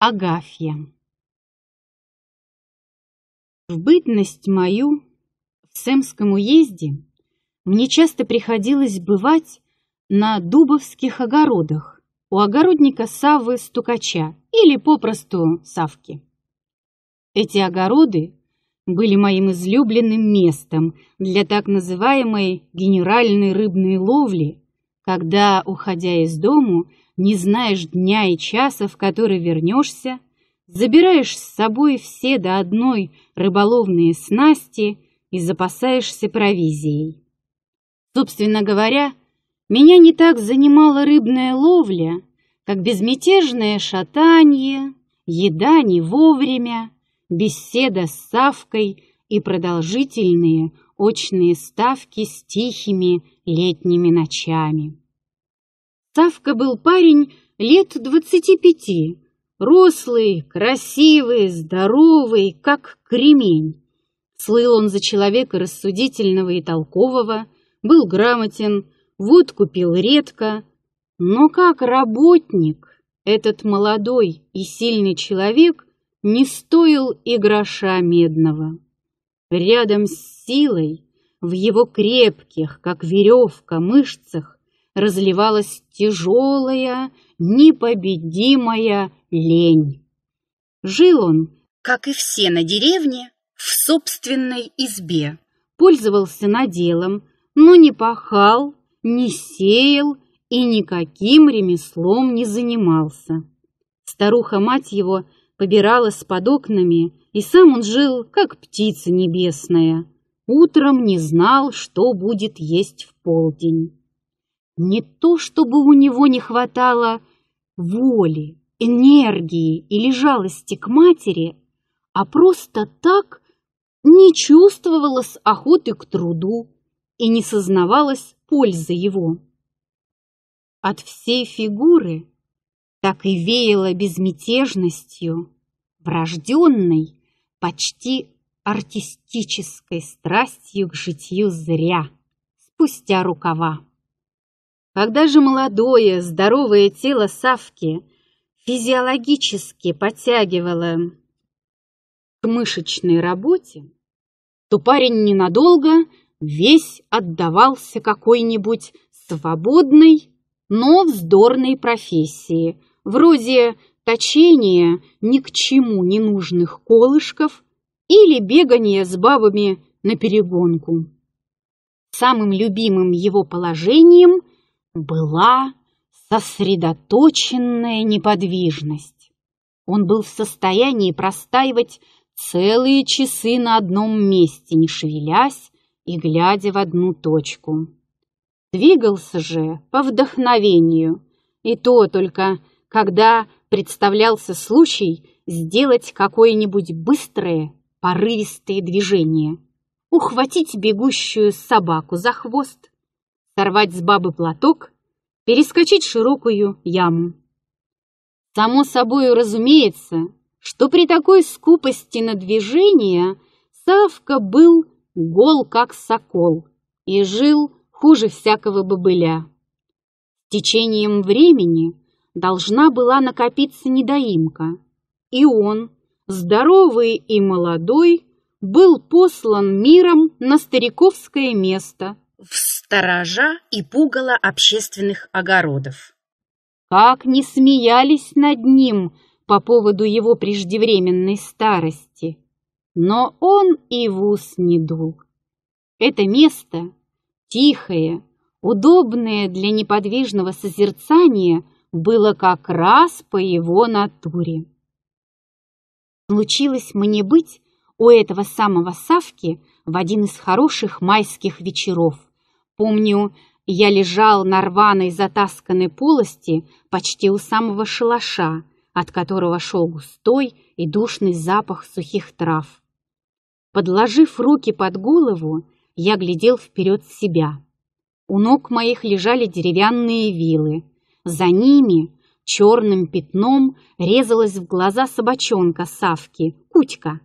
Агафья. В бытность мою в Сэмском уезде мне часто приходилось бывать на дубовских огородах у огородника Савы Стукача или попросту Савки. Эти огороды были моим излюбленным местом для так называемой генеральной рыбной ловли, когда, уходя из дому, не знаешь дня и часа, в который вернешься, забираешь с собой все до одной рыболовные снасти и запасаешься провизией. Собственно говоря, меня не так занимала рыбная ловля, как безмятежное шатанье, еда не вовремя, беседа с Савкой и продолжительные очные ставки с тихими летними ночами. Савка был парень лет двадцати пяти, рослый, красивый, здоровый, как кремень. Слыл он за человека рассудительного и толкового, был грамотен, водку пил редко, но как работник этот молодой и сильный человек не стоил и гроша медного. Рядом с силой в его крепких, как веревка, мышцах разливалась тяжелая, непобедимая лень. Жил он, как и все на деревне, в собственной избе, пользовался наделом, но не пахал, не сеял и никаким ремеслом не занимался. Старуха-мать его побиралась под окнами, и сам он жил, как птица небесная. Утром не знал, что будет есть в полдень. Не то, чтобы у него не хватало воли, энергии или жалости к матери, а просто так не чувствовалась охоты к труду и не сознавалась пользы его. От всей фигуры так и веяло безмятежностью, врожденной, почти артистической страстью к житью зря, спустя рукава. Когда же молодое, здоровое тело Савки физиологически подтягивало к мышечной работе, то парень ненадолго весь отдавался какой-нибудь свободной, но вздорной профессии, вроде точения ни к чему ненужных колышков или бегания с бабами на перегонку. Самым любимым его положением была сосредоточенная неподвижность. Он был в состоянии простаивать целые часы на одном месте, не шевелясь и глядя в одну точку. Двигался же по вдохновению, и то только когда представлялся случай сделать какое-нибудь быстрое, порывистое движение, ухватить бегущую собаку за хвост, сорвать с бабы платок, перескочить широкую яму. Само собой разумеется, что при такой скупости на движение Савка был гол, как сокол, и жил хуже всякого бобыля. С течением времени должна была накопиться недоимка, и он, здоровый и молодой, был послан миром на стариковское место в сторожа и пугало общественных огородов. Как не смеялись над ним по поводу его преждевременной старости, но он и в ус не дул. Это место, тихое, удобное для неподвижного созерцания, было как раз по его натуре. Случилось мне быть у этого самого Савки в один из хороших майских вечеров. Помню, я лежал на рваной затасканной полости почти у самого шалаша, от которого шел густой и душный запах сухих трав. Подложив руки под голову, я глядел вперед себя. У ног моих лежали деревянные вилы. За ними черным пятном резалась в глаза собачонка Савки, Кутька.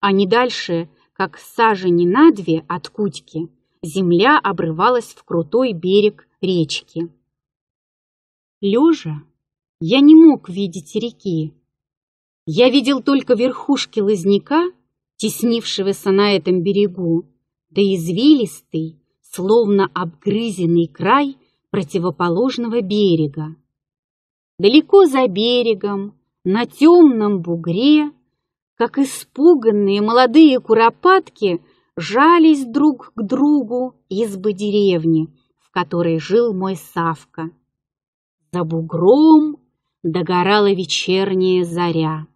А не дальше, как сажени на две от Кутьки, земля обрывалась в крутой берег речки. Лежа я не мог видеть реки. Я видел только верхушки лозняка, теснившегося на этом берегу, да извилистый, словно обгрызенный край противоположного берега. Далеко за берегом, на темном бугре, как испуганные молодые куропатки – жались друг к другу избы деревни, в которой жил мой Савка. За бугром догорала вечерняя заря.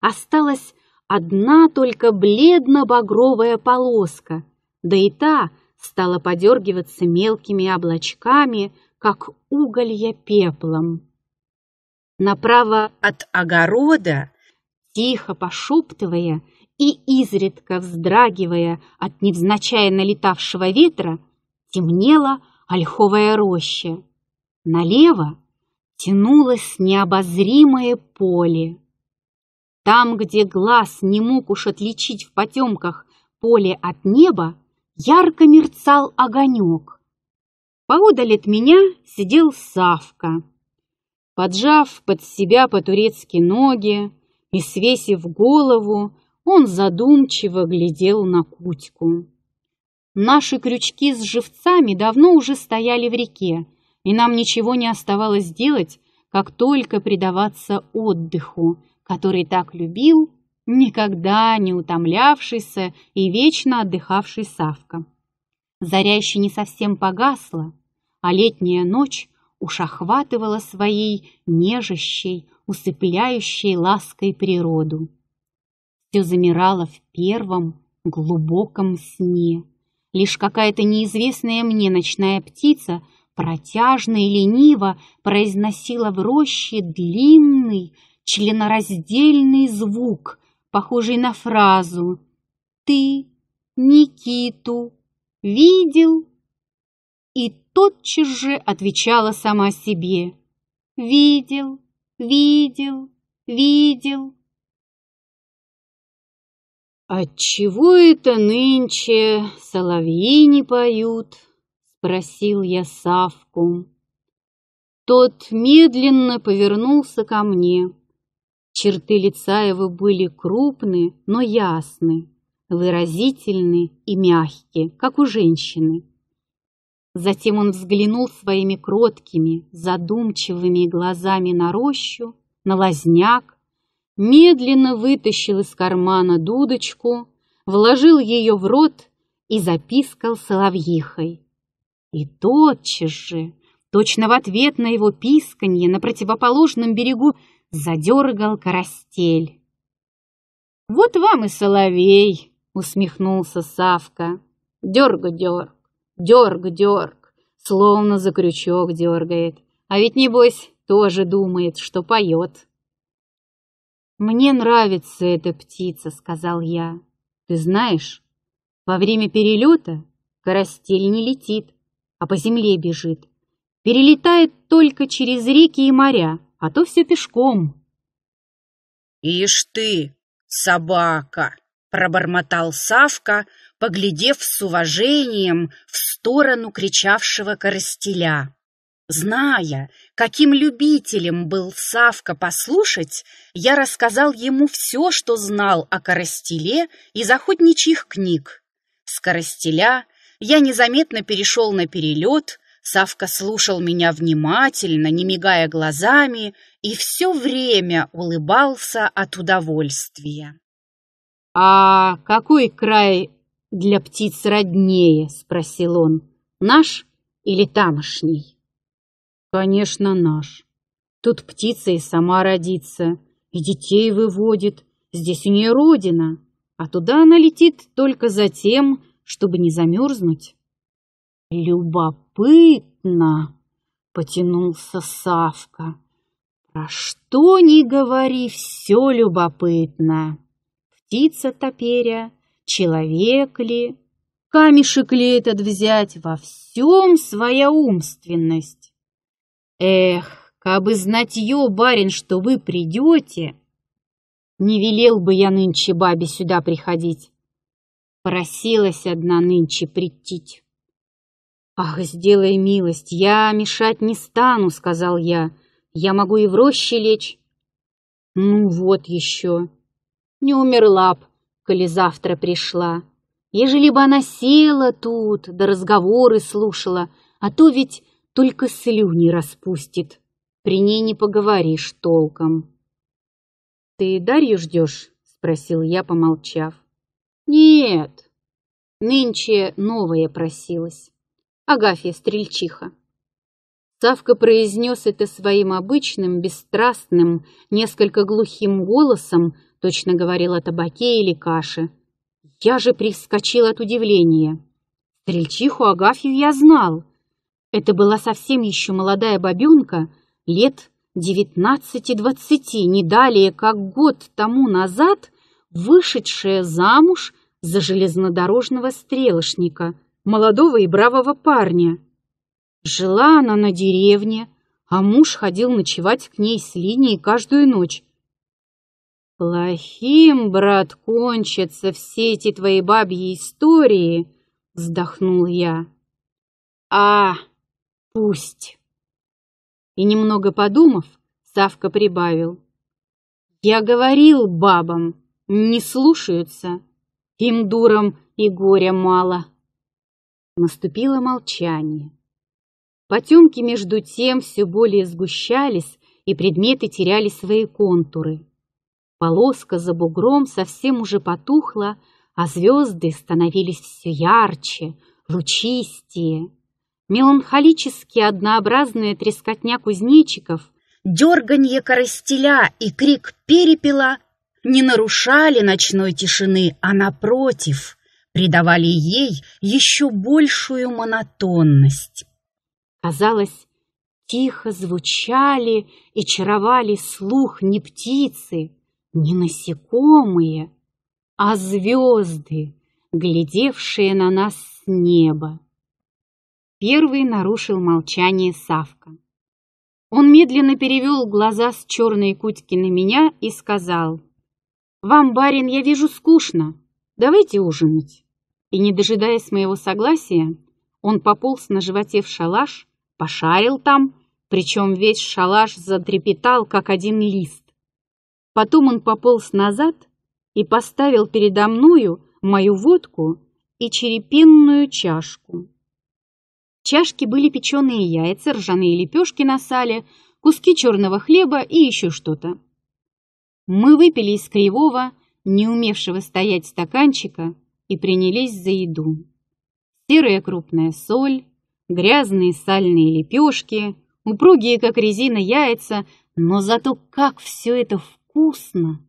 Осталась одна только бледно-багровая полоска, да и та стала подергиваться мелкими облачками, как уголья пеплом. Направо от огорода, тихо пошептывая, и, изредка вздрагивая от невзначай налетавшего ветра, темнела ольховая роща. Налево тянулось необозримое поле. Там, где глаз не мог уж отличить в потемках поле от неба, ярко мерцал огонек. Поодаль от меня сидел Савка. Поджав под себя по-турецки ноги и свесив голову, он задумчиво глядел на Кутьку. Наши крючки с живцами давно уже стояли в реке, и нам ничего не оставалось делать, как только предаваться отдыху, который так любил, никогда не утомлявшийся и вечно отдыхавший Савка. Заря еще не совсем погасла, а летняя ночь уж охватывала своей нежащей, усыпляющей лаской природу. Все замирало в первом глубоком сне. Лишь какая-то неизвестная мне ночная птица протяжно и лениво произносила в роще длинный, членораздельный звук, похожий на фразу «Ты Никиту видел?» И тотчас же отвечала сама себе «Видел, видел, видел». «Отчего это нынче соловьи не поют?» — спросил я Савку. Тот медленно повернулся ко мне. Черты лица его были крупны, но ясны, выразительны и мягкие, как у женщины. Затем он взглянул своими кроткими, задумчивыми глазами на рощу, на лазняк, медленно вытащил из кармана дудочку, вложил ее в рот и запискал соловьихой. И тотчас же, точно в ответ на его писканье, на противоположном берегу задергал карастель. «Вот вам и соловей!» — усмехнулся Савка. «Дерг-дерг, дерг-дерг, словно за крючок дергает, а ведь, небось, тоже думает, что поет». «Мне нравится эта птица», — сказал я. «Ты знаешь, во время перелета карастель не летит, а по земле бежит. Перелетает только через реки и моря, а то все пешком». «Ишь ты, собака!» — пробормотал Савка, поглядев с уважением в сторону кричавшего карастеля. Зная, каким любителем был Савка послушать, я рассказал ему все, что знал о Коростеле из охотничьих книг. С Коростеля я незаметно перешел на перелет, Савка слушал меня внимательно, не мигая глазами, и все время улыбался от удовольствия. «А какой край для птиц роднее?» — спросил он. «Наш или тамошний?» Конечно, наш. Тут птица и сама родится, и детей выводит. Здесь у нее родина, а туда она летит только за тем, чтобы не замерзнуть. Любопытно, потянулся Савка. Про что не говори, все любопытно. Птица топеря, человек ли, камешек ли этот взять, во всем своя умственность. Эх, кабы ее, барин, что вы придете, не велел бы я нынче бабе сюда приходить. Просилась одна нынче притить. «Ах, сделай милость, я мешать не стану», — сказал я. «Я могу и в роще лечь». «Ну вот еще». «Не умерла б, коли завтра пришла. Ежели бы она села тут, да разговоры слушала, а то ведь только слюни распустит. При ней не поговоришь толком. «Ты Дарью ждешь?» — спросил я, помолчав. «Нет, нынче новая просилась. Агафья Стрельчиха». Савка произнес это своим обычным, бесстрастным, несколько глухим голосом, точно говорил о табаке или каше. Я же прискочил от удивления. Стрельчиху Агафью я знал. Это была совсем еще молодая бабенка, лет девятнадцати-двадцати, не далее, как год тому назад, вышедшая замуж за железнодорожного стрелочника, молодого и бравого парня. Жила она на деревне, а муж ходил ночевать к ней с линией каждую ночь. «Плохим, брат, кончатся все эти твои бабьи истории!» — вздохнул я. «А, Пусть. И немного подумав, Савка прибавил. Я говорил бабам, не слушаются. Им дурам и горя мало. Наступило молчание. Потемки между тем все более сгущались, и предметы теряли свои контуры. Полоска за бугром совсем уже потухла, а звезды становились все ярче, лучистее меланхолически однообразная трескотня кузнечиков, дерганье коростеля и крик перепела не нарушали ночной тишины, а напротив, придавали ей еще большую монотонность. Казалось, тихо звучали и чаровали слух не птицы, не насекомые, а звезды, глядевшие на нас с неба. Первый нарушил молчание Савка. Он медленно перевел глаза с черной Кутьки на меня и сказал, «Вам, барин, я вижу, скучно. Давайте ужинать». И, не дожидаясь моего согласия, он пополз на животе в шалаш, пошарил там, причем весь шалаш затрепетал, как один лист. Потом он пополз назад и поставил передо мною мою водку и черепинную чашку чашке были печеные яйца, ржаные лепешки на сале, куски черного хлеба и еще что-то. Мы выпили из кривого, не умевшего стоять стаканчика, и принялись за еду. Серая крупная соль, грязные сальные лепешки, упругие, как резина, яйца, но зато как все это вкусно!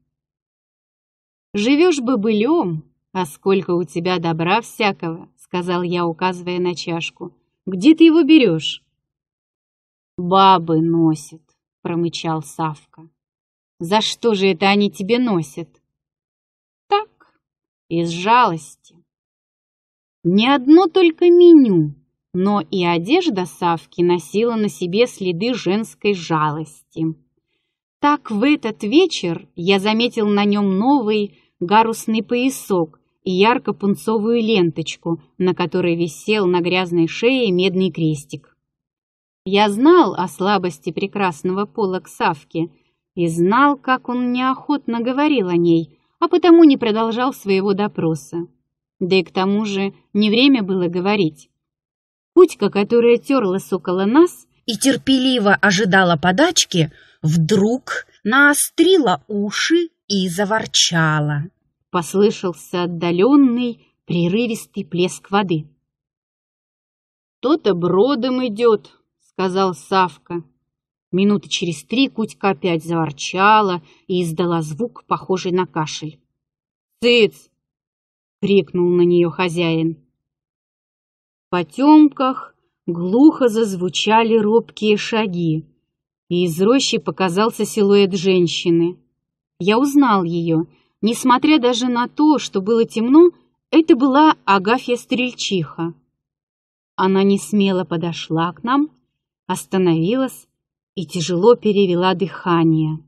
«Живешь бы былем, а сколько у тебя добра всякого», — сказал я, указывая на чашку. Где ты его берешь?» «Бабы носят», — промычал Савка. «За что же это они тебе носят?» «Так, из жалости». Не одно только меню, но и одежда Савки носила на себе следы женской жалости. Так в этот вечер я заметил на нем новый гарусный поясок ярко-пунцовую ленточку, на которой висел на грязной шее медный крестик. Я знал о слабости прекрасного пола Ксавки и знал, как он неохотно говорил о ней, а потому не продолжал своего допроса. Да и к тому же не время было говорить. Кутька, которая терлась около нас и терпеливо ожидала подачки, вдруг наострила уши и заворчала послышался отдаленный прерывистый плеск воды. «То-то бродом идет», — сказал Савка. Минуты через три Кутька опять заворчала и издала звук, похожий на кашель. «Цыц!» — крикнул на нее хозяин. В потемках глухо зазвучали робкие шаги, и из рощи показался силуэт женщины. Я узнал ее — Несмотря даже на то, что было темно, это была Агафья Стрельчиха. Она не смело подошла к нам, остановилась и тяжело перевела дыхание.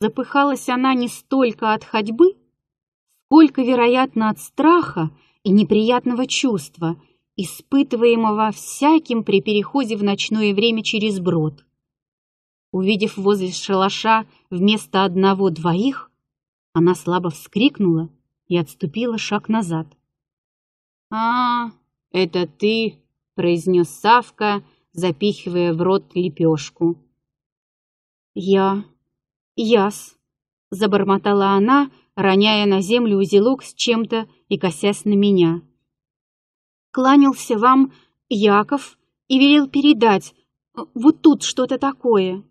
Запыхалась она не столько от ходьбы, сколько, вероятно, от страха и неприятного чувства, испытываемого всяким при переходе в ночное время через брод. Увидев возле шалаша вместо одного двоих, она слабо вскрикнула и отступила шаг назад. «А, это ты!» – произнес Савка, запихивая в рот лепешку. «Я... яс!» – забормотала она, роняя на землю узелок с чем-то и косясь на меня. «Кланялся вам Яков и велел передать. Вот тут что-то такое».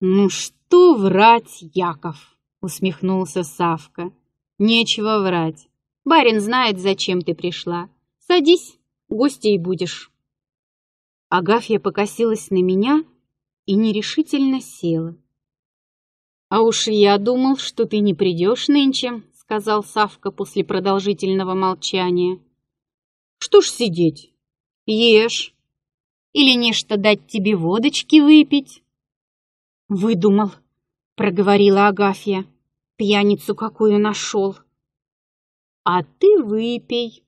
«Ну что врать, Яков!» усмехнулся Савка. Нечего врать. Барин знает, зачем ты пришла. Садись, гостей будешь. Агафья покосилась на меня и нерешительно села. «А уж я думал, что ты не придешь нынче», — сказал Савка после продолжительного молчания. «Что ж сидеть? Ешь. Или нечто дать тебе водочки выпить?» «Выдумал», проговорила Агафья. «Пьяницу какую нашел!» «А ты выпей,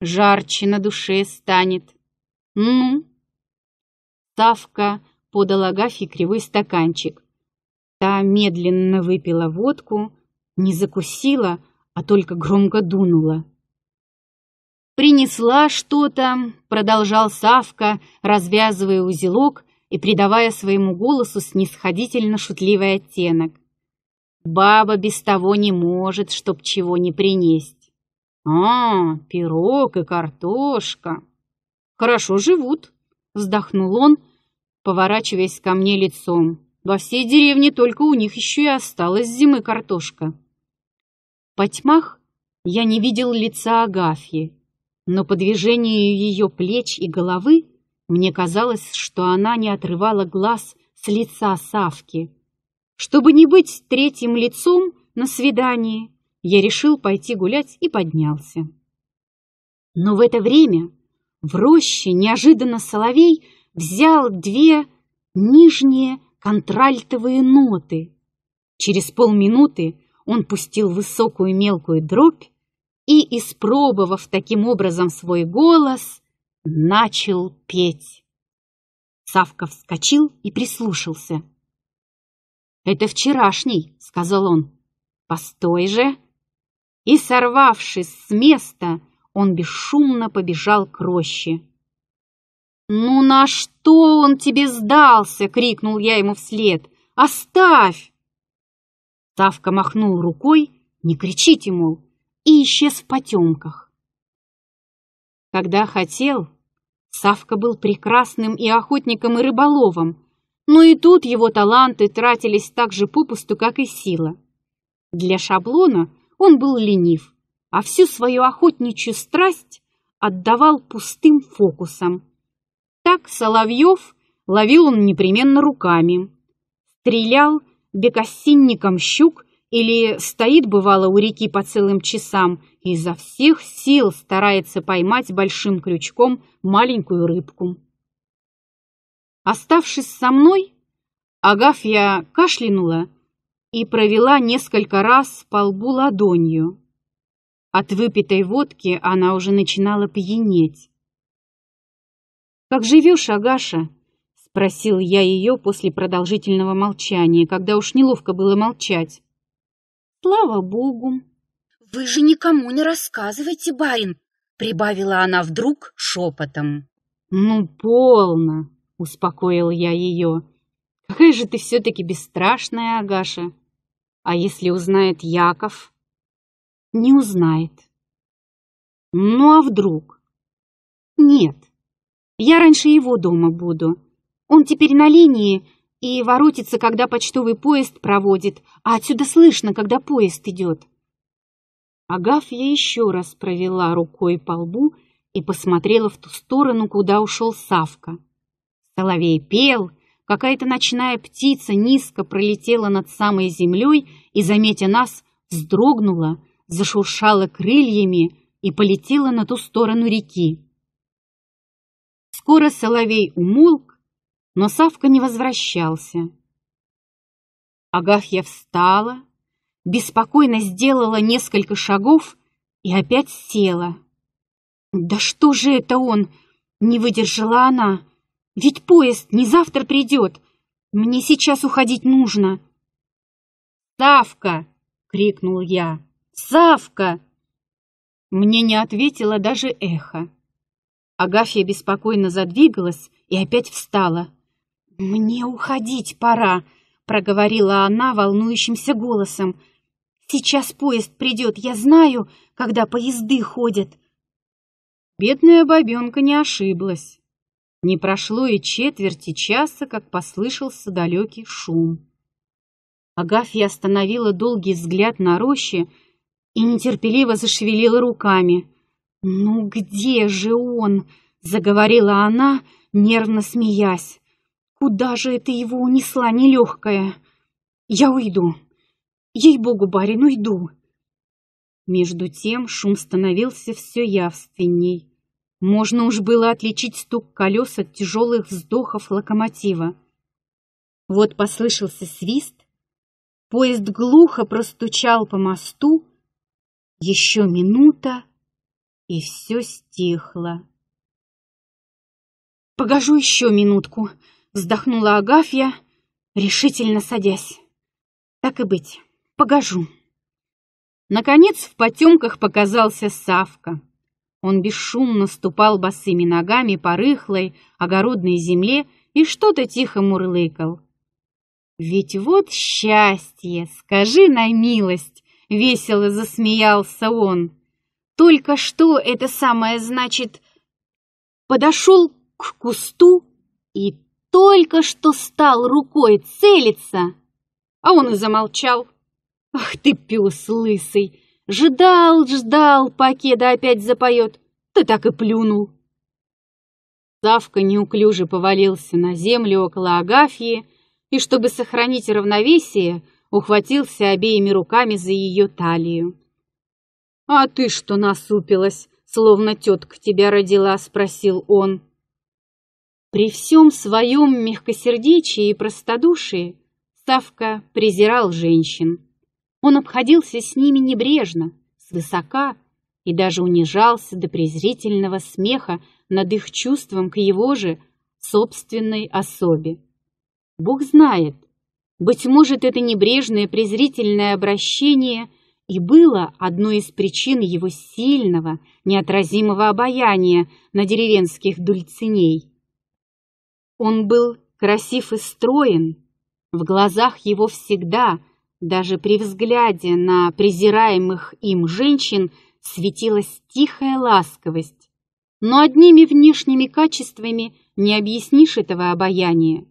жарче на душе станет. Ну?» Савка подал Агафье кривой стаканчик. Та медленно выпила водку, не закусила, а только громко дунула. «Принесла что-то», — продолжал Савка, развязывая узелок и придавая своему голосу снисходительно-шутливый оттенок. «Баба без того не может, чтоб чего не принесть». «А, пирог и картошка! Хорошо живут!» — вздохнул он, поворачиваясь ко мне лицом. «Во всей деревне только у них еще и осталась зимы картошка». По тьмах я не видел лица Агафьи, но по движению ее плеч и головы мне казалось, что она не отрывала глаз с лица Савки. Чтобы не быть третьим лицом на свидании, я решил пойти гулять и поднялся. Но в это время в роще неожиданно соловей взял две нижние контральтовые ноты. Через полминуты он пустил высокую мелкую дробь и, испробовав таким образом свой голос, начал петь. Савка вскочил и прислушался. «Это вчерашний», — сказал он. «Постой же!» И, сорвавшись с места, он бесшумно побежал к роще. «Ну на что он тебе сдался?» — крикнул я ему вслед. «Оставь!» Савка махнул рукой, не кричите, мол, и исчез в потемках. Когда хотел, Савка был прекрасным и охотником, и рыболовом, но и тут его таланты тратились так же попусту, как и сила. Для шаблона он был ленив, а всю свою охотничью страсть отдавал пустым фокусам. Так Соловьев ловил он непременно руками. Стрелял бекосинником щук или стоит, бывало, у реки по целым часам и изо всех сил старается поймать большим крючком маленькую рыбку. Оставшись со мной, Агафья кашлянула и провела несколько раз по лбу ладонью. От выпитой водки она уже начинала пьянеть. «Как живешь, Агаша?» — спросил я ее после продолжительного молчания, когда уж неловко было молчать. Слава богу. Вы же никому не рассказывайте, барин, прибавила она вдруг шепотом. Ну, полно, успокоил я ее. Какая же ты все-таки бесстрашная, Агаша. А если узнает Яков? Не узнает. Ну, а вдруг? Нет, я раньше его дома буду. Он теперь на линии, и воротится, когда почтовый поезд проводит, а отсюда слышно, когда поезд идет. Агафья еще раз провела рукой по лбу и посмотрела в ту сторону, куда ушел Савка. Соловей пел, какая-то ночная птица низко пролетела над самой землей и, заметя нас, вздрогнула, зашуршала крыльями и полетела на ту сторону реки. Скоро соловей умолк, но Савка не возвращался. Агафья встала, беспокойно сделала несколько шагов и опять села. «Да что же это он?» — не выдержала она. «Ведь поезд не завтра придет. Мне сейчас уходить нужно». «Савка!» — крикнул я. «Савка!» Мне не ответило даже эхо. Агафья беспокойно задвигалась и опять встала. «Мне уходить пора», — проговорила она волнующимся голосом. «Сейчас поезд придет, я знаю, когда поезды ходят». Бедная бабенка не ошиблась. Не прошло и четверти часа, как послышался далекий шум. Агафья остановила долгий взгляд на рощи и нетерпеливо зашевелила руками. «Ну где же он?» — заговорила она, нервно смеясь. Куда же это его унесла нелегкая? Я уйду. Ей-богу, барин, уйду. Между тем шум становился все явственней. Можно уж было отличить стук колес от тяжелых вздохов локомотива. Вот послышался свист, поезд глухо простучал по мосту, еще минута, и все стихло. «Погожу еще минутку», вздохнула Агафья, решительно садясь. Так и быть, погожу. Наконец в потемках показался Савка. Он бесшумно ступал босыми ногами по рыхлой огородной земле и что-то тихо мурлыкал. «Ведь вот счастье, скажи на милость!» — весело засмеялся он. «Только что это самое значит...» Подошел к кусту и только что стал рукой целиться!» А он и замолчал. «Ах ты, пес лысый! Ждал, ждал, покеда опять запоет! Ты так и плюнул!» Савка неуклюже повалился на землю около Агафьи и, чтобы сохранить равновесие, ухватился обеими руками за ее талию. «А ты что насупилась, словно тетка тебя родила?» — спросил он. При всем своем мягкосердечии и простодушии Савка презирал женщин. Он обходился с ними небрежно, свысока и даже унижался до презрительного смеха над их чувством к его же собственной особе. Бог знает, быть может, это небрежное презрительное обращение и было одной из причин его сильного, неотразимого обаяния на деревенских дульциней. Он был красив и строен, в глазах его всегда, даже при взгляде на презираемых им женщин, светилась тихая ласковость. Но одними внешними качествами не объяснишь этого обаяния.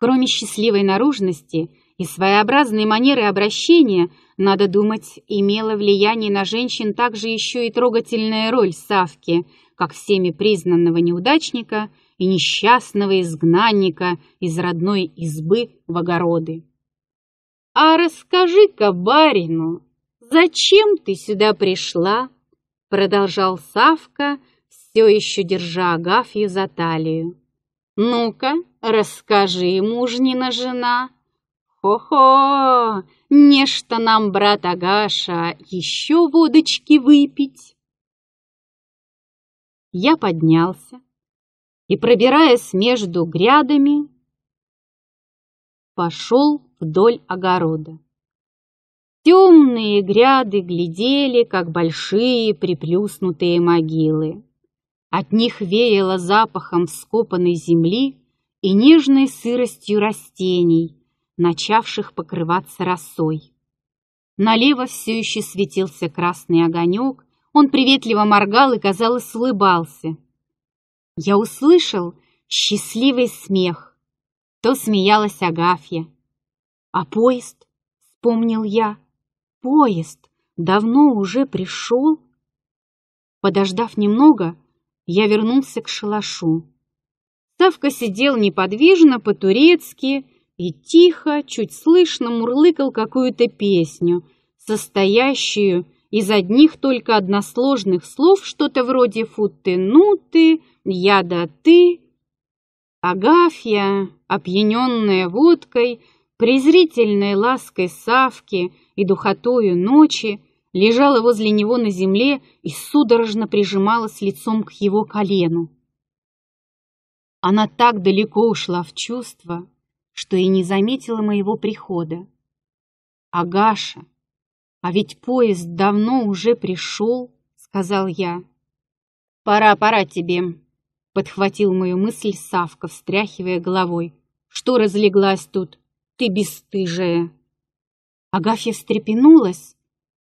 Кроме счастливой наружности и своеобразной манеры обращения, надо думать, имела влияние на женщин также еще и трогательная роль Савки, как всеми признанного неудачника – и несчастного изгнанника из родной избы в огороды. «А расскажи-ка барину, зачем ты сюда пришла?» Продолжал Савка, все еще держа Агафью за талию. «Ну-ка, расскажи, мужнина жена!» «Хо-хо! Нечто нам, брат Агаша, еще водочки выпить!» Я поднялся, и, пробираясь между грядами, пошел вдоль огорода. Темные гряды глядели, как большие приплюснутые могилы. От них веяло запахом вскопанной земли и нежной сыростью растений, начавших покрываться росой. Налево все еще светился красный огонек, он приветливо моргал и, казалось, улыбался – я услышал счастливый смех. То смеялась Агафья. А поезд, вспомнил я, поезд давно уже пришел. Подождав немного, я вернулся к шалашу. Савка сидел неподвижно, по-турецки, и тихо, чуть слышно мурлыкал какую-то песню, состоящую из одних только односложных слов, что-то вроде «футы-нуты», «яда-ты». Агафья, опьяненная водкой, презрительной лаской Савки и духотою ночи, лежала возле него на земле и судорожно прижималась лицом к его колену. Она так далеко ушла в чувство, что и не заметила моего прихода. Агаша, «А ведь поезд давно уже пришел», — сказал я. «Пора, пора тебе», — подхватил мою мысль Савка, встряхивая головой. «Что разлеглась тут? Ты бесстыжая!» Агафья встрепенулась,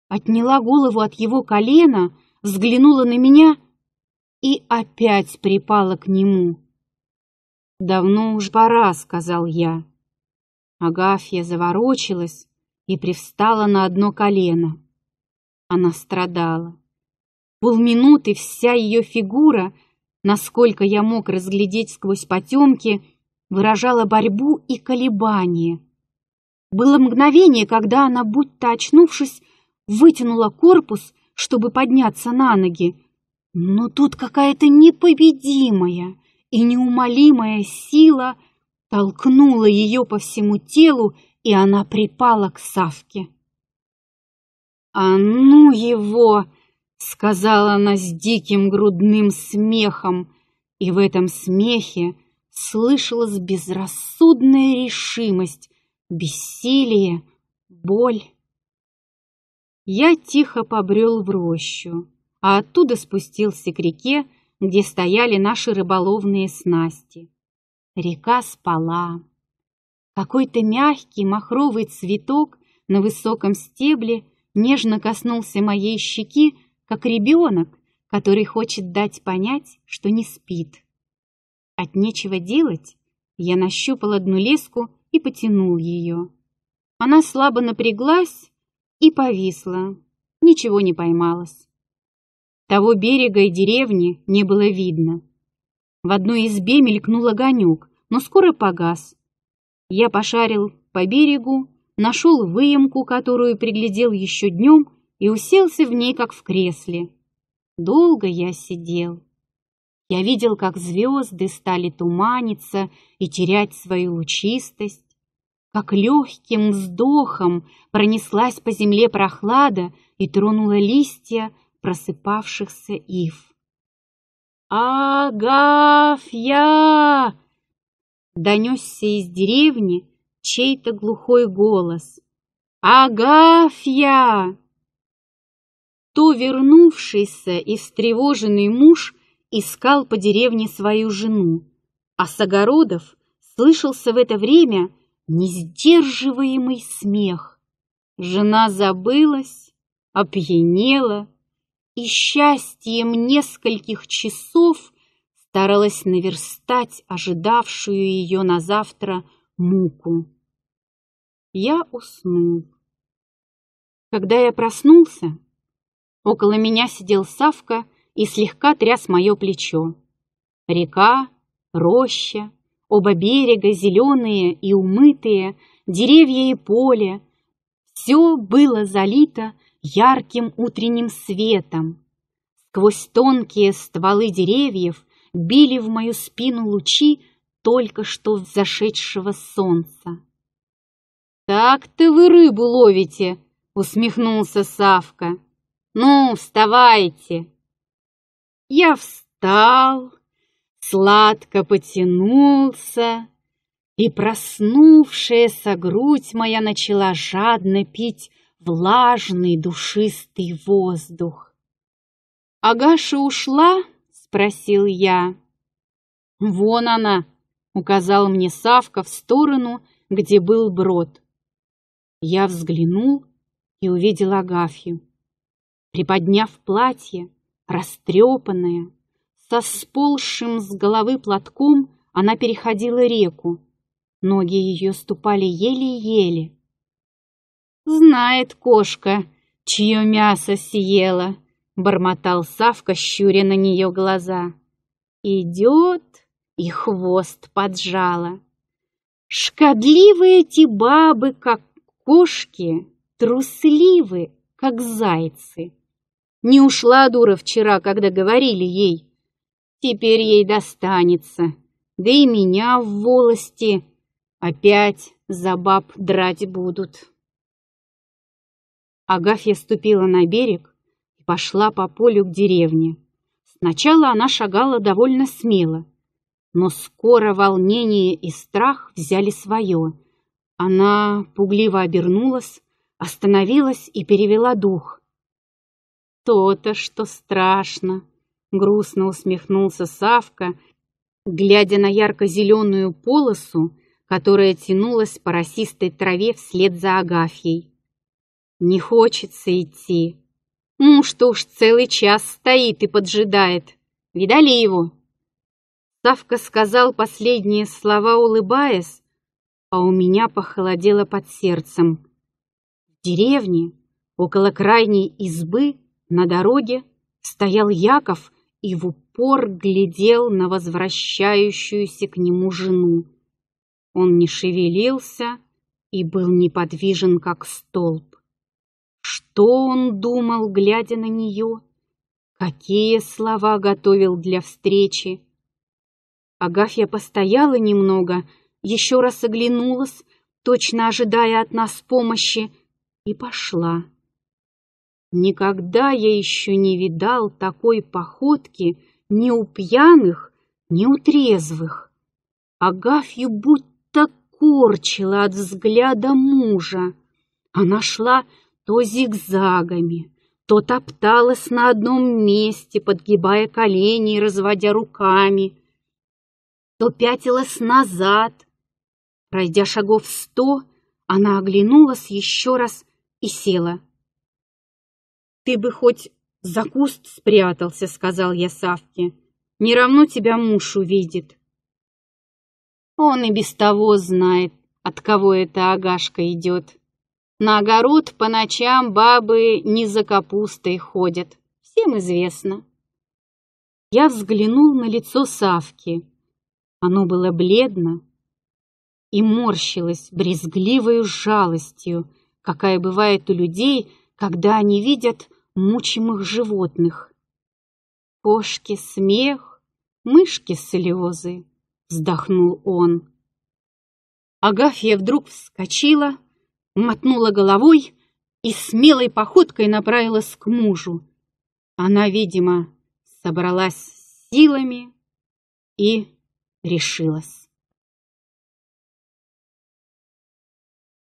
отняла голову от его колена, взглянула на меня и опять припала к нему. «Давно уж пора», — сказал я. Агафья заворочилась, и привстала на одно колено. Она страдала. Полминуты вся ее фигура, насколько я мог разглядеть сквозь потемки, выражала борьбу и колебание. Было мгновение, когда она, будто очнувшись, вытянула корпус, чтобы подняться на ноги. Но тут какая-то непобедимая и неумолимая сила толкнула ее по всему телу и она припала к Савке. «А ну его!» — сказала она с диким грудным смехом, и в этом смехе слышалась безрассудная решимость, бессилие, боль. Я тихо побрел в рощу, а оттуда спустился к реке, где стояли наши рыболовные снасти. Река спала. Какой-то мягкий махровый цветок на высоком стебле нежно коснулся моей щеки, как ребенок, который хочет дать понять, что не спит. От нечего делать я нащупал одну леску и потянул ее. Она слабо напряглась и повисла, ничего не поймалось. Того берега и деревни не было видно. В одной избе мелькнул огонек, но скоро погас, я пошарил по берегу, нашел выемку, которую приглядел еще днем, и уселся в ней, как в кресле. Долго я сидел. Я видел, как звезды стали туманиться и терять свою лучистость, как легким вздохом пронеслась по земле прохлада и тронула листья просыпавшихся ив. «Агафья!» донесся из деревни чей-то глухой голос. «Агафья!» То вернувшийся и встревоженный муж искал по деревне свою жену, а с огородов слышался в это время несдерживаемый смех. Жена забылась, опьянела, и счастьем нескольких часов – старалась наверстать ожидавшую ее на завтра муку. Я уснул. Когда я проснулся, около меня сидел Савка и слегка тряс мое плечо. Река, роща, оба берега зеленые и умытые, деревья и поле. Все было залито ярким утренним светом. Сквозь тонкие стволы деревьев били в мою спину лучи только что зашедшего солнца. «Так-то вы рыбу ловите!» — усмехнулся Савка. «Ну, вставайте!» Я встал, сладко потянулся, и проснувшаяся грудь моя начала жадно пить влажный душистый воздух. Агаша ушла, спросил я. «Вон она!» — указал мне Савка в сторону, где был брод. Я взглянул и увидел Агафью. Приподняв платье, растрепанное, со сползшим с головы платком, она переходила реку. Ноги ее ступали еле-еле. «Знает кошка, чье мясо съела!» — бормотал Савка, щуря на нее глаза. «Идет и хвост поджала. Шкодливы эти бабы, как кошки, трусливы, как зайцы. Не ушла дура вчера, когда говорили ей. Теперь ей достанется, да и меня в волости опять за баб драть будут». Агафья ступила на берег, и пошла по полю к деревне. Сначала она шагала довольно смело, но скоро волнение и страх взяли свое. Она пугливо обернулась, остановилась и перевела дух. «То-то, что страшно!» — грустно усмехнулся Савка, глядя на ярко-зеленую полосу, которая тянулась по росистой траве вслед за Агафьей. «Не хочется идти!» Муж-то уж целый час стоит и поджидает. Видали его?» Савка сказал последние слова, улыбаясь, а у меня похолодело под сердцем. В деревне, около крайней избы, на дороге, стоял Яков и в упор глядел на возвращающуюся к нему жену. Он не шевелился и был неподвижен, как столб. Что он думал, глядя на нее? Какие слова готовил для встречи? Агафья постояла немного, еще раз оглянулась, точно ожидая от нас помощи, и пошла. Никогда я еще не видал такой походки ни у пьяных, ни у трезвых. Агафью будто корчила от взгляда мужа. Она шла то зигзагами, то топталась на одном месте, подгибая колени и разводя руками, то пятилась назад. Пройдя шагов сто, она оглянулась еще раз и села. «Ты бы хоть за куст спрятался», — сказал я Савке. «Не равно тебя муж увидит». Он и без того знает, от кого эта агашка идет. На огород по ночам бабы не за капустой ходят. Всем известно. Я взглянул на лицо Савки. Оно было бледно и морщилось брезгливою жалостью, какая бывает у людей, когда они видят мучимых животных. Кошки смех, мышки слезы, вздохнул он. Агафья вдруг вскочила, мотнула головой и смелой походкой направилась к мужу. Она, видимо, собралась силами и решилась.